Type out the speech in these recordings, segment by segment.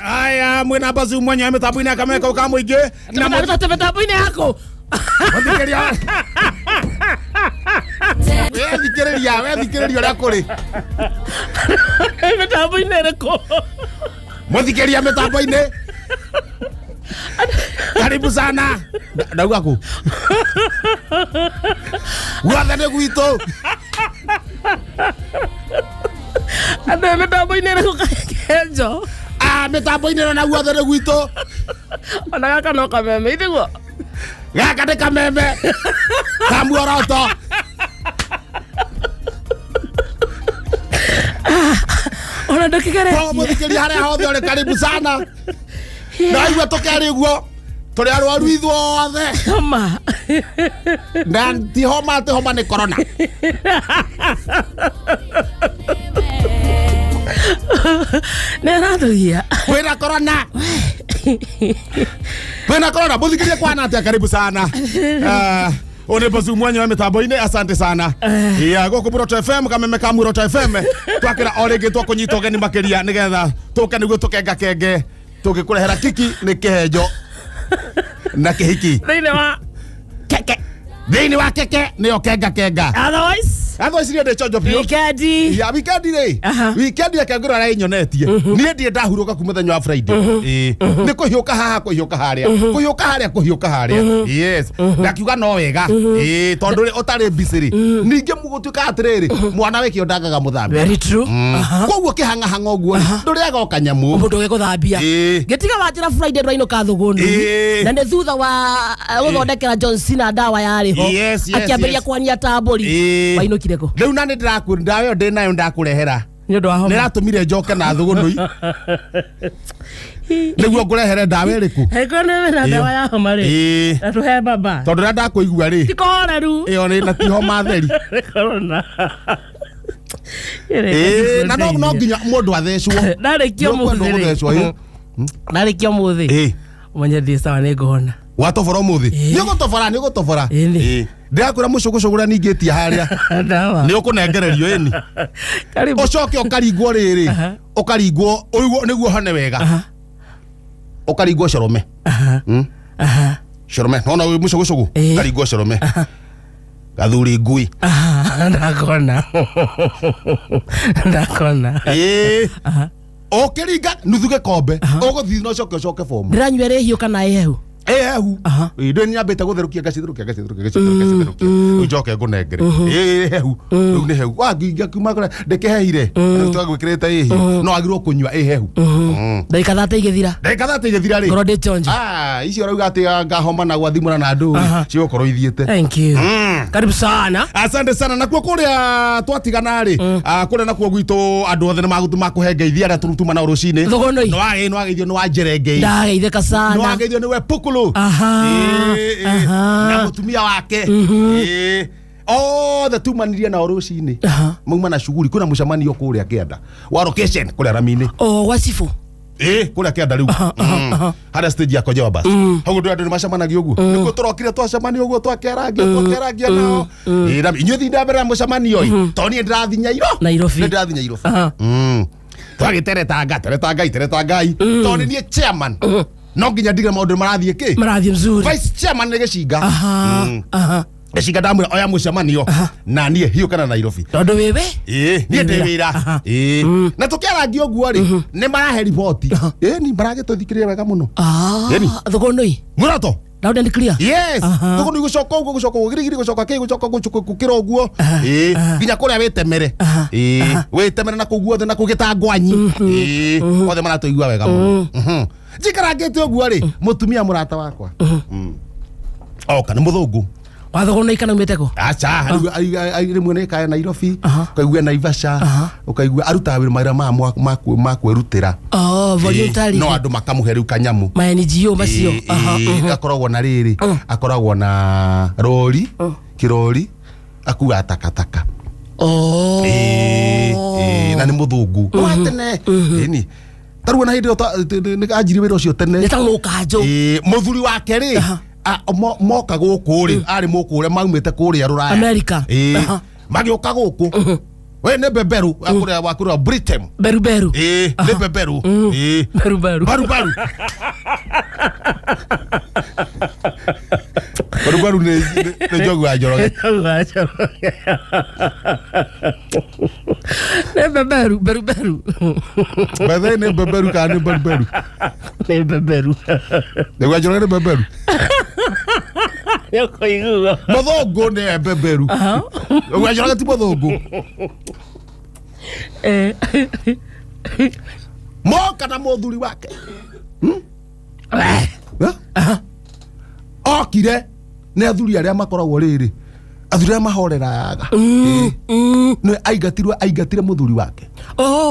aya mwina mbacu mwanya mitambo-ini kamene kau ka muingi mitambo-ini yaku wathikĩria wethikĩrĩria wethikĩrĩria ũrĩa kũrĩ mĩtambo-inĩ ĩrĩkũ mũthikĩria mĩtambo-inĩ karibu sana ndauga kũ guothe nĩ gwitũ andũ mĩtambo-inĩ ĩrĩkũ kakenjo na mitambo ä no na guothe gwitå ona gaka no kameme ithiguo gaka nä kameme ka muoroto ah, ona ndå kä gereä må thikä ria harä a hothe å rä karibu sana naigua tå kerä guo tå rä arwaru ithuothe othe na tihoma homa homa nä korona nä rathugia kwä na korona kwä na korona må thikä rie kwana atä karibu sana uh, eh, unibozu mwenye wa mitambo-ini asante sana eh. ya gå kå må fm kameme ka må roto fm twakä ra o rä ngä twakå nyita å geni makä ria nä getha tå ke nä guo tå kenga kenge tå gä kå rehera kiki nä kä henjo na kä hiki thä inä wa keke thä inä wa keke nä yo kenga kenga Otherwise, athwicirie ndä conjo biåwikendi rä wikendi reke ngä rora ĩnyonetie niä ndiä ndahurå kuma thenya wa friday nä kå hiå ka haha kå hiå ka harä a mm-hmm. kå hiå ka harä a kå hiå ka harä a mm-hmm. mm-hmm. ndakiuga no wega eh, tondå rä å tarä mbicä rä ningä må gå tuä ka atärä rä mwana wä mm. uh-huh. kä uh-huh. o ndangaga må thambia koguo kä hang'ahang'a å guo ndå rä aga o kanyamå må ndå gä gå thambia eh. ngä tiga wanjä ra friday ndå rainå ka thå gå eh. na nä thutha wa uh, gå thondekera john cina ndawa yarä ho akä ambä ria kwania tambå ri wainå wekire ko riu na ni ndirakwira ndawa yo ndinayo ndakurehera nyondo wa homa niratumire njoke na thugunui niguo ngurehere ndawa iriku heko ni wira ndawa ya homa ri atuhe baba tondu ria ndakuigua ri tikohoreru iyo ni na ti homa theri corona na no no nginya mundu athecwo ndarikio muthi ndarikio muthi umenye ndi sawa ni nguhona watobora muthi ni ugutobora ni ugutobora ndirakwira mucugucugura ningä tia haria ni ukunengererio ini rä å riri nä niguo hone wega ukaringwo corome hmm? corome nona wi mucugucugu ukaringwo corome gathuri ngui ndakona ndakona ukiringa nuthu gikombe uguthii na coke ucoke bomu ndiranyua rä hiå kana ehu ehehu ndio ni ambite guthirukia ngacithirukia ngacithirukia ngacithirukia ngacithirukia mm. rĩu njoke ngũnengere mm. hehu mm. rĩu nĩ hehu wanginga kuma kũra ndĩkĩhehire rĩu twagwĩkĩrĩte ĩhiũ no agirwo kũnyua ĩ hehu mm-hmm. ndagĩka thate igĩthira ndagĩka thate igĩthira rĩ ngoro ndĩchonje ah icio rauga atĩ ngahoma na gwathimũra na andũ cigũkorwo ithiĩte thank you karibu sana asante sana nakuo kũrĩa twatigana rĩ ah, kũrĩa nakuo gwitũ andũ othe nĩ magutu makũhe ngeithia arĩa tũrutuma nao rũcinĩ nĩ wageithio nĩ wanjerengei ndageithĩka sana nĩ wageithio nĩ we pukul mlo eh, eh, na mutumia wake mhm. eh, othe tumanirie nao rucinä mauma na cuguri kwä na må cemanio kå rä a kenda wa kå rä a rami-inä gwa cibå ä kå rä a kenda rä u mm-hmm. harä a stage yako jeba mm. hau ndå andå nä macemanagia å guo mm. nä guo tå rokire twacemania å guo twakerangia mm. twakerangia nao inyuä thi ndambere na må cemanio i mm-hmm. toniä ndä rathinya iro nä ndä rathinya iro twagä teretanga teretanga iteretangai tondå nä niä chairman mm-hmm no nginya ndigire maundu marathiä ki marathiä mzuri vice chairman nä gä aha hmm. aha ndamwä damu oya må cemanio na nie hiu kana nairobi tondu wewe wä nie ndä wä ra na tå kä oguo ri ni rä nä marahe riboti ni maragä tå thikä wega muno ah, no thå gå murato mwä roto loud and clear yes tuko ni gucoka ugo gucoka ugo girigiri gucoka ke gucoka gucoka gukira uguo eh Ginya kuria witemere eh Wetemere na kuguo the na kugita ngwanyi eh othe mara maratuigua wega mu. Mhm njikarangite uguo ri mutumia mm. murata wakwa mm-hmm. mm. oka ni muthungu wathogorwo na ikana umite ko acha ah. rimwe ni kaya nairobi ukaigua naivasha ukaigua arutaga wira maira ma oh, voluntary no andå makamuhe rä u kanyamå ngo macio mhm. akoragwo na rä rä mm. akoragwo na rori kä rori akuga takataka oh. na nä må thå ngu mhm. watene mhm. ni taruo na hindi ä ajiri wä ra å cio tene må thuri wake rä moka gå kå rä arä må kå rä a maumä te kå rä a rå raya magä å ka gå kå beru nä eh wakå rä eh beru beru mbeberu mm. barubaru Kadu kadu ne ne jogu ajoro. Ne jogu ajoro. Ne beberu beru beru. Bebe ne beberu ka ne beru beru. Ne beberu. Ne jogu ajoro ne beberu. Yoko iguo. ti mathongo. Eh. Moka na muthuri wake. Hmm? Eh. Eh? Okire nä athuri arä a makoragwo rä rä athuri arä a mahorerayaga mm, mm. nä aingatirwo aingatire må thuri wake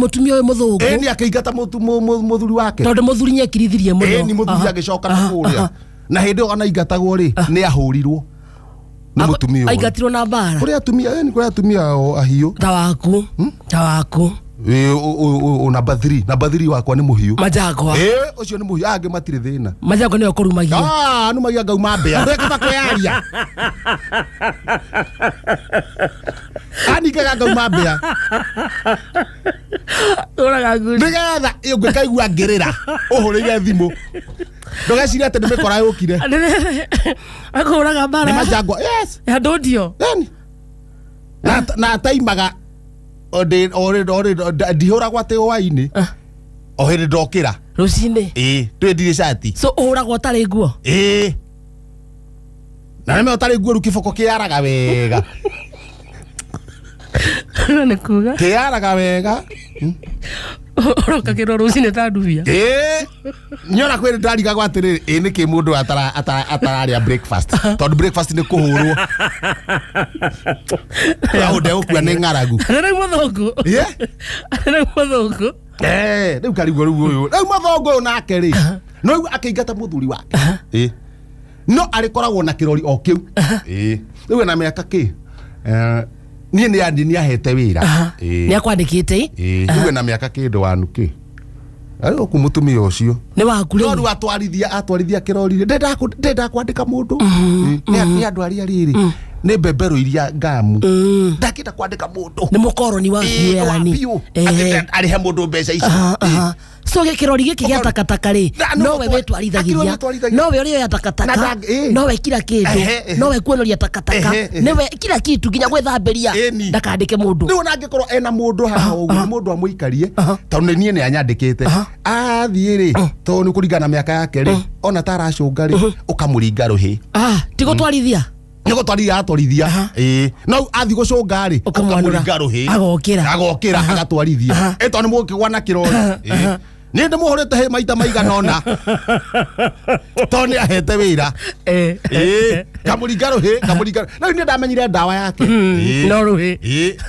må tumia å yå må thå ngå nä akäingata må thuri wake tondå må thuri nä akirithirie må ni må thuri agä coka na kå rä a na hä ndä ä yo anaingatagwo rä nä ahå rirwo nä må tumia aingatirwo na mbara kå rä atumia nä kå rä atumia ahiå ta waku hmm? ta waku na bathiri wakwa nä må hiå majagwa å cio nä må hiå angä matirä thä na majagwa nä we kå rumagia nä magia ngauma mbea ndekaba kwäaria aningaga ngauma mbea nĩgetha ngä kaigua ngä rä ra å hå rä ire thimå ndågeciria atä nä mä kora yå kire akå raga mbaranä majagwa andå ndio na ataimaga ndä ndihå ragwo atä hwainä o hä ndä ndokä ra rå cinä ä eh, tå ndirä cati hå ragwo tarä nguo ä eh. na nä me å tarä nguo rä u kä boko kä araga wega nikuga kä araga wega orokagä hmm? rwo rå cinä ta ndubia ä nyona kwä ndarigagwo atä rä ä nä kä må ndå atararä a nä kå hå rwo å ndegå kua nä ng'aragu rä u må thångå rä u må thångå rä u kariguo rä u å yå rä u må thångå å nake rä no rä u akä ingata må thuri wake no arä koragwo na kä rori o kä u rä u ena mä aka kä niä nä andi nä ahete wä ra nä akwandä akwandäkä te uge na mä aka kä ndå wanu kä å ku må tumia å cio nä wakurä atwarithia atwarithia kä rorire ndendakwandä ka må uhuh. ndå nä andå arä a uhuh. rä rä nä mbembero iria ngamu mm. ndangä kwandä ka må ndå nä må koroni wa biå arä he må ndå mbeca ici so gä kä rori gä kä gä a takatakarä nowe wä twarithagithia nowe å rä oya takataka nowe kira kä ndå nowe kuonoria takataka nĩwe kira kitu nginya gwä thambä ria ndakandä ke må ndå rä u korwo ena må ndå haha må ndå amå ikarie tondå nä niä nä anyandä kä te athiä rä tondå nä kå ringana mä aka yake rä ona taracå nga rä å kamå ringa rå hä tigå twarithia nä gå twari iratwarithia no athi gå cå nga rä akamå ringa rå agokä ra agatwarithia ä tondå nä må kä gwa na kä rori nä ndä må hå rä te maita maigana ona to nä ahete wä ra eh, eh, eh. kamå ringarå hä kamå rä u nä ndamenyire ndawa yake hmm, no rå hä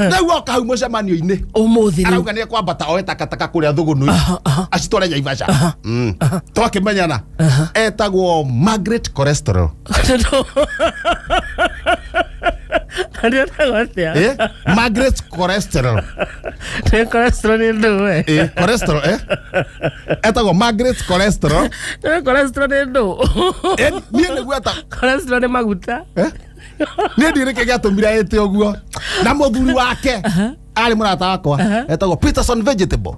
rä u oka hau må cemanio-inä å thä arauga nä ekwambata oe kå rä a thå gå nå acitware nyaivaca hmm. twakä menyana etagwo margaret cholesterol Eh? Margaret cholesterol. Nĩ cholesterol nĩ ndũ we. Eh? eh, cholesterol eh. Etagwo Margaret cholesterol. Nĩ cholesterol nĩ ndũ. Eh, niĩ nĩguo cholesterol nĩ maguta. Eh? Niĩ ndirĩ kĩ gĩatũmire ĩte Na mũthuri wake. Uh-huh. Arĩ mũrata wakwa. Uh-huh. Etagwo Peterson vegetable.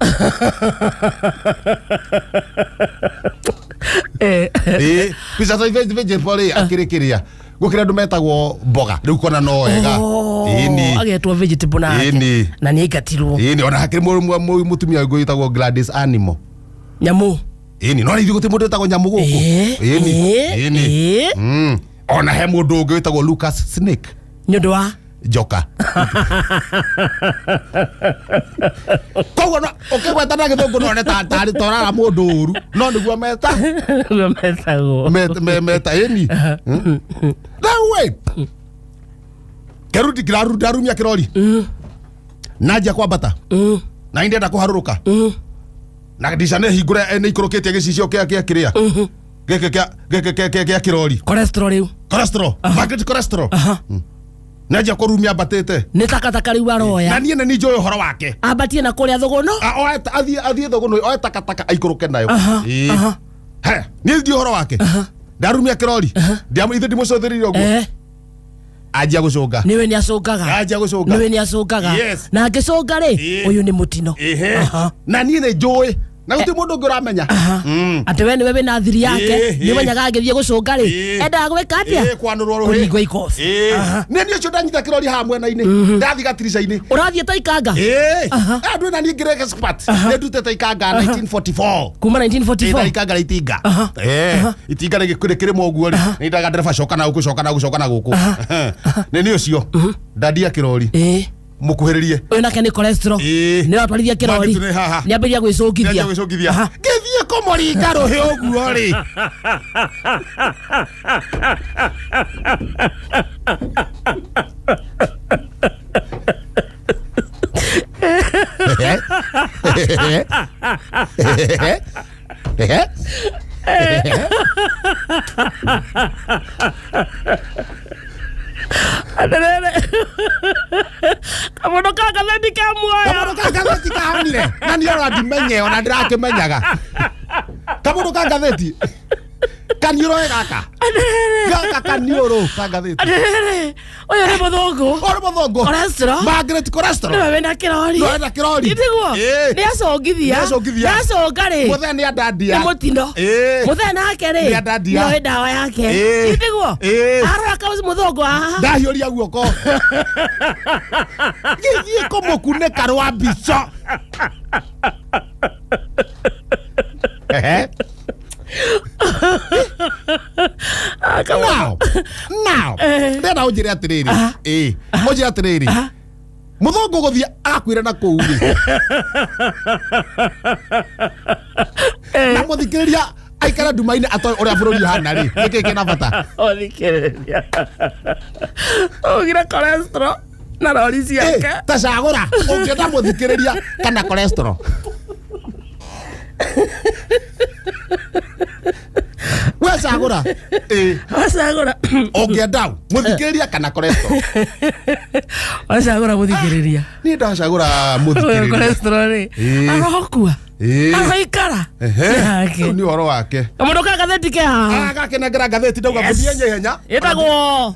Eh. Eh, Peterson vegetable akĩrĩ gukira ndu metagwo mboga u kona no wega ini agetwo vegetable na ini na ni ikatirwo ini ona hakiri mu mutumia ngo itagwo Gladys Animal nyamu ini no rithi guti mundu itagwo nyamu guku ini eh, ini eh, eh. hmm. ona he mundu ngo itagwo Lucas Snake nyondo wa joka koguo ũkĩgweta na gĩthũngũ none tarĩ toraga mũndũ ũru no nä guo metameta ĩni hmm? nawe kĩrundi kĩrarundarumia kĩrori hmm. nanjia kwambata hmm. na ndenda kũharũrũka na ndica nĩ hingũre nĩ ikũrũkĩtie gĩcicio kĩa kĩa kĩrĩa gĩkĩ kĩa kĩrori cholesterol rĩu cholesterol magnet cholesterol na njia kurumia mbatite nä takataka u aroya na nie na ni njoe horo wake ambatie na kuria thuguno athie athiä thuguno oe takataka ke nayo he nie ndi horo wake ndarumia rä ithe å uguo anjia gå cånga nä we nä acå anjia gå cånga nä we nä acångaga na cå nga rä å yå nä må tino na niä nä njå na gutirä må ndå å ngä å ramenya atä mm. we nä we wä na thiri yake nä menyaga agä thiä gå cå nga rä endaga gwä ka atä kwanå rwo rå ringwo ikobi nä niä å cio ndanyita kä rori haha mwena-inä mhm. ndathiä gatirica-inä å rathiä ta ikanga andå na niä ngä reke nä ndute ta ikanga 1944 kuma 1944 ikanga rä itinga itinga rä kä rä guo rä nä ndaga ndereba coka na gå kå coka na gå coka na gå kå nä nä å cio ndandia kä rori mukuhiririe uyu nake ni cholesterol ni watwarithia kirori ni ambiria gwicukithia ngithie kumuringa ruhi uguo ri nge ona ndirake menyaga kamundu ka ngatheti kaniuro gaka gaka kaniuro ka ngatheti uyu ni muthungu uyu ni muthungu cholesterol Margaret cholesterol niwe wina kirori niwe wina kirori ndiguo ni acongithia ni acongithia ni aconga ri muthee ni andandia ni mutino muthee nake ri ni andandia niwe ndawa yake ndiguo arora ka muthungu haha ndahiuria guoko githie kumukuneka rwa mbico não, não. Ndenda unjire atiriri. Ĩ, unjire atiriri. Mũthũngũ gũthiĩ akuire na kũu rĩ. Eh. Na ria aikara nduma-inĩ atoĩ ũrĩa bũrũri ũhana rĩ kä kä na bata ũthikĩrĩria ũgire cholesterol na rori eh, ciake thikä rä ria kana cholesterol ũgacagũra wacagũra ũngĩenda mũthikĩrĩria kana koresto wacagũra mũthikĩrĩria ah, niĩ ndacagũra mũthikĩrĩria arokua araikara nĩ ũhoro wake kamũndũ ka gatheti ke haha ah, gakenengera gatheti ndauga gũthiĩ nyihenya ĩtagwo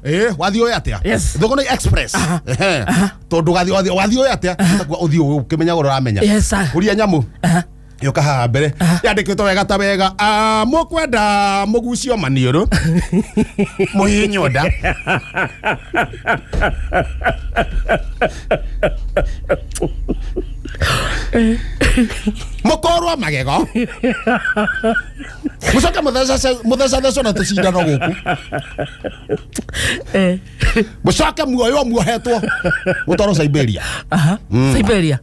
ĩ wathiĩ ũĩ atĩa thũgũ nĩ express tondũ wathiĩ wathiĩ wathiĩ ũĩ atĩa ũthiĩ ũkĩmenyaga ũramenya kũria nyamũ yoka haha mbere kä yandikitwo wega ta wega må må kwenda gucio mukwenda rå må muhii nyoda må mukorwa magego må coke må thecathecwo na tå cindano gå kå eh. må coke muoyo muohetwo må mutwarwo Siberia mm. Siberia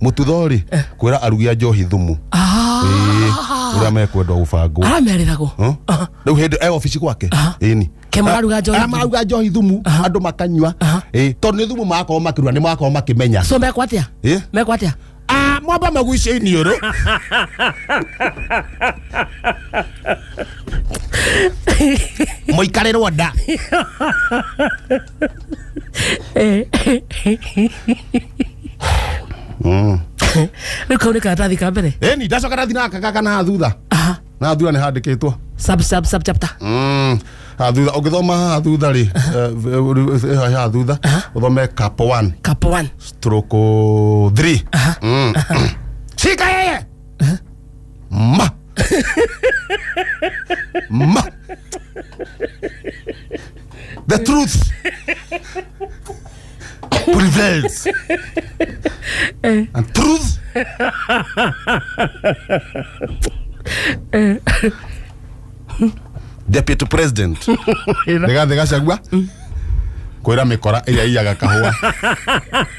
mututhori mm. eh. kwira arugia njohi thumu å rä uria mekwendwa rä u hä ndä e obici gwake ĩni kemaruga njohi amaruga thumu andu makanyua eh to ni thumu makorwo makirua ni makorwo makimenya so mekwa atia ah mwamba maguicia iniuru moikarirwo nda hmm. rä u kau nä karatathi ka mbere ä ni ndacoka rathi na na thutha na thutha nä handä kä two thutha ũgĩthoma thutha rĩ ya eh, eh, thutha ũthome cap 1 cap 1 stroke 3 mm. ma ma the truth prevails and truth eh. deputy president rigathĩ gacagua mm. kwĩra mĩkora ĩrĩa iyaga kahũa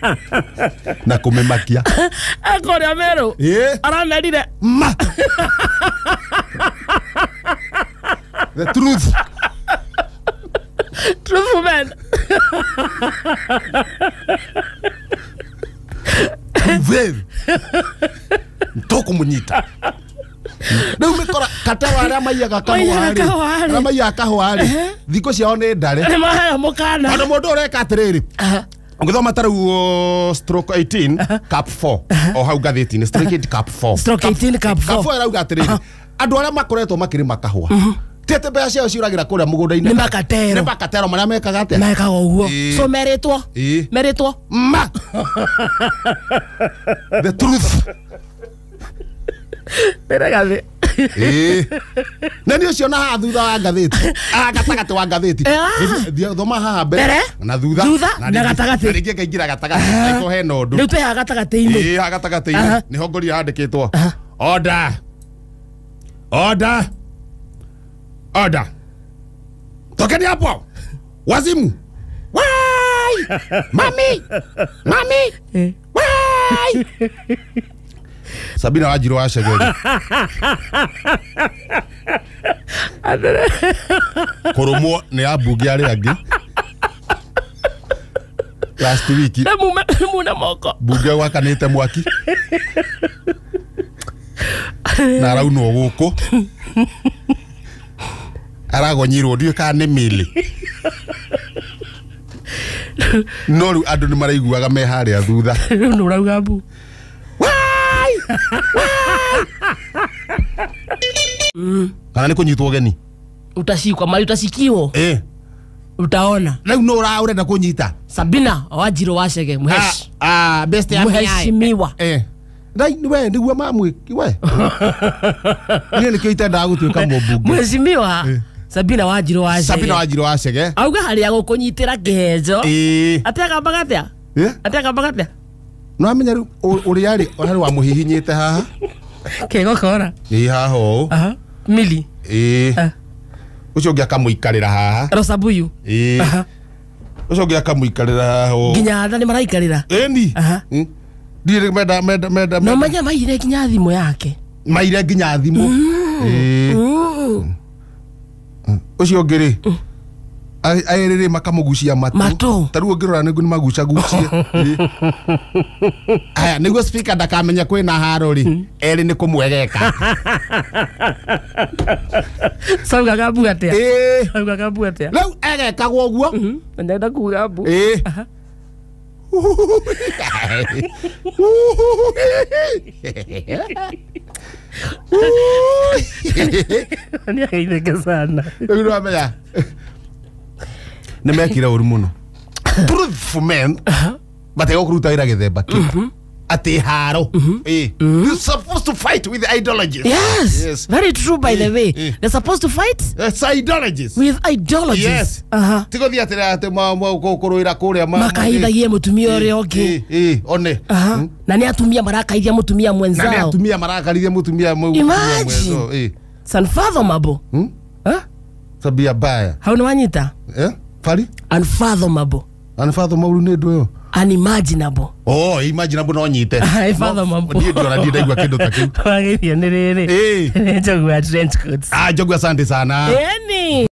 na kũmĩmakia akoria merũ aramerire ma the truth truth man arä maiyaga kahåarä maiyaga kahåarä thikå ciao nä ndare nä mahaya må kana ona må ndå å reka atä rä rä ngithoma ta rä uh, stroke 18 cap 4 o hau ngathäti-inä stroke 8 cap 4 stroke 18 cap 4 arauga atä rä rä andå arä a makoretwo makä rä makahå mhm. tiete mbeca ciao ciuragä ra kå rä a må gå ndainä nä makatero nä makatero marä a mekaga atä mekaga å so merä two ma the truth ndä Eh. na nä å cio na haha thutha wa ngathäti gatagatä wa ngathäti eh. thoma haha mbere na thutha na gatagatä rä ngä ngaingä ra gatagatä ko hena å ndå rä u twä haha gatagatä-inä haha gatagatä-inä nä hongoria handä kä two oda oda oda tokeni hapo wazimu wai mami mami eh. wai Sabina wajiro wa Ashegeri koromo nä abugi arä angä last week muna moko mbunge gwakanä te mwaki na araunwo gå kå aragonyirwo ndiå kana nä mä lä no rä u andå nä maraiguaga me harä a thutha no rauga mbu kana nä kå nyitwo geni utacikwa mari utacikiwo eh. utaona rä no å renda kå nyita sabina wanjirå wacege mheshimiwa rai ah, ah, nä we nä guo mamwä we nä nä kä o itendaga gå tuä ka må mbunge mheshimiwa eh. Sabina jiro wa Chege. Sabina jiro wa Chege. Auga harĩa gũkũnyitĩra kĩhenjo. Ĩĩ. Atĩa kambaga bagatia eh Atĩa kambaga atĩa? Nuramenya riu uria ri ona wa te haha. Kego kora. Ii haha å Aha. Mili. Ii. Ucio ngi akamuikarira haha. Rosabuyu. Ii. Aha. Ucio ngi å cio å ngä akamå ni ra Eni. Aha. Ndire nä maraikarä ra No manya maire nginya thimå yake. Maire nginya å cio å ngä rä aerere makamugucia matu, matu. taruo ngirora niguo nimagucagucie aya niguo speaker ndakamenya kwina haro ri eri ni kumwegeka sauga gabu atia e. sauga gabu atia riu egekagwo å mm -hmm. ndenda kuga bu e. uh -huh nä mekire å ru må no uh-huh. matega kå ruta wä ra gä themba kä mm-hmm. atä haro mm-hmm. Mm-hmm. supposed to fight with ideologies yes, very true by the way they're supposed to fight ideologies with ideologies må tumia å rä a å ngä one uh-huh. hmm? na nä atumia marakaithia må tumia mwenzao nä atumia marakarithia må tumia mwenzao sanfatho mabo hmm? hau nä wanyita eh? bari unfathomable unfathomable ni ndå yo unimaginable oh imaginable no nyite unfathomable nä ndä ona ndaigua kä ndå ta kä u wagä nä rä rä njogua trench coats ah njogua sante sana yani